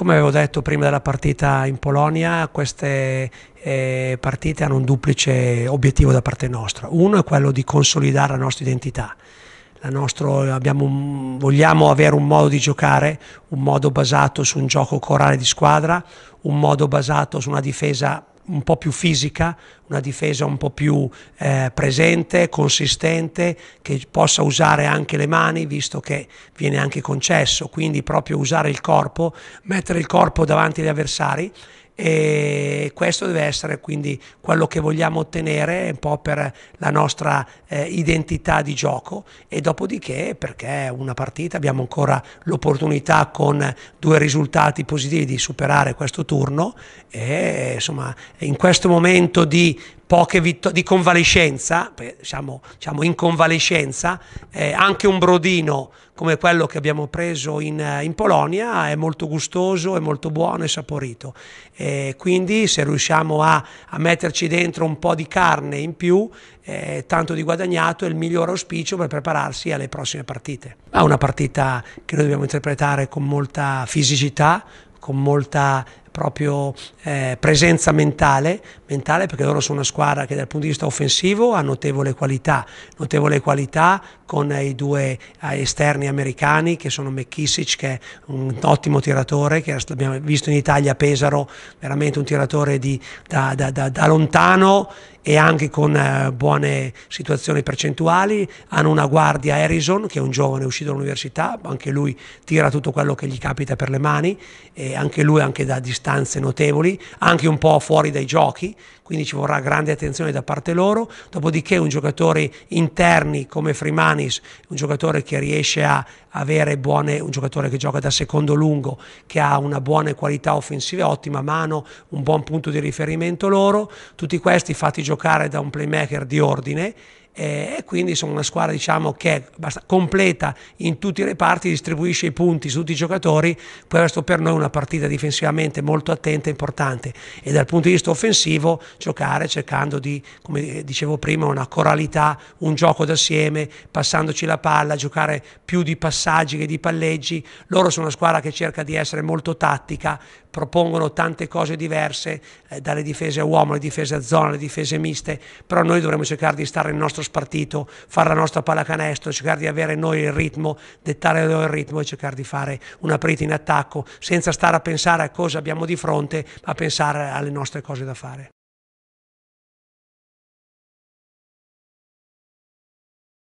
Come avevo detto prima della partita in Polonia, queste eh, partite hanno un duplice obiettivo da parte nostra. Uno è quello di consolidare la nostra identità. La nostra, abbiamo, vogliamo avere un modo di giocare, un modo basato su un gioco corale di squadra, un modo basato su una difesa un po' più fisica, una difesa un po' più eh, presente, consistente, che possa usare anche le mani, visto che viene anche concesso, quindi proprio usare il corpo, mettere il corpo davanti agli avversari e questo deve essere quindi quello che vogliamo ottenere un po' per la nostra eh, identità di gioco e dopodiché perché una partita abbiamo ancora l'opportunità con due risultati positivi di superare questo turno e insomma in questo momento di poche vittorie di convalescenza, diciamo, diciamo in convalescenza, eh, anche un brodino come quello che abbiamo preso in, in, Polonia è molto gustoso, è molto buono e saporito. E quindi se riusciamo a, a, metterci dentro un po' di carne in più, eh, tanto di guadagnato è il miglior auspicio per prepararsi alle prossime partite. Ma una partita che noi dobbiamo interpretare con molta fisicità, con molta proprio eh, presenza mentale, mentale, perché loro sono una squadra che dal punto di vista offensivo ha notevole qualità, notevole qualità con i due eh, esterni americani che sono McKissic che è un ottimo tiratore che abbiamo visto in Italia Pesaro, veramente un tiratore di, da, da, da, da lontano e anche con eh, buone situazioni percentuali, hanno una guardia Harrison che è un giovane uscito dall'università, anche lui tira tutto quello che gli capita per le mani e anche lui anche da distanza distanze notevoli, anche un po' fuori dai giochi, quindi ci vorrà grande attenzione da parte loro, dopodiché un giocatore interni come Frimanis, un giocatore che riesce a avere buone, un giocatore che gioca da secondo lungo, che ha una buona qualità offensiva, ottima mano, un buon punto di riferimento loro, tutti questi fatti giocare da un playmaker di ordine eh, e quindi sono una squadra diciamo, che è completa in tutti i reparti, distribuisce i punti su tutti i giocatori, questo per noi è una partita difensivamente molto attenta e importante e dal punto di vista offensivo giocare cercando di, come eh, dicevo prima, una coralità, un gioco d'assieme, passandoci la palla, giocare più di passaggi che di palleggi, loro sono una squadra che cerca di essere molto tattica, propongono tante cose diverse, eh, dalle difese a uomo, le difese a zona, le difese miste, però noi dovremmo cercare di stare nel nostro nostro spartito, fare la nostra pallacanestro, cercare di avere noi il ritmo, dettare noi il ritmo e cercare di fare una prete in attacco senza stare a pensare a cosa abbiamo di fronte, ma pensare alle nostre cose da fare.